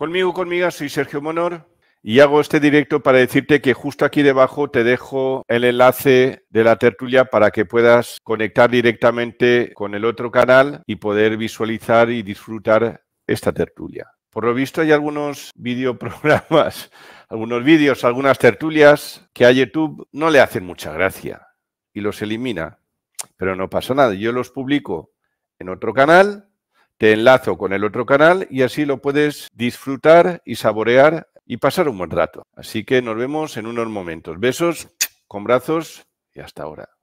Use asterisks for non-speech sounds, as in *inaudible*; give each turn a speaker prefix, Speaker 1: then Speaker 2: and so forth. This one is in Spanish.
Speaker 1: Conmigo, conmigo, soy Sergio Monor
Speaker 2: y hago este directo para decirte que justo aquí debajo te dejo el enlace de la tertulia para que puedas conectar directamente con el otro canal y poder visualizar y disfrutar
Speaker 3: esta tertulia.
Speaker 2: Por lo visto hay algunos videoprogramas, *laughs* algunos vídeos, algunas tertulias que a YouTube no le hacen mucha gracia y los elimina, pero no pasa nada. Yo los publico en otro canal te enlazo con el otro canal y así lo puedes disfrutar y saborear y pasar un buen rato. Así que nos vemos en unos momentos. Besos, con brazos y hasta ahora.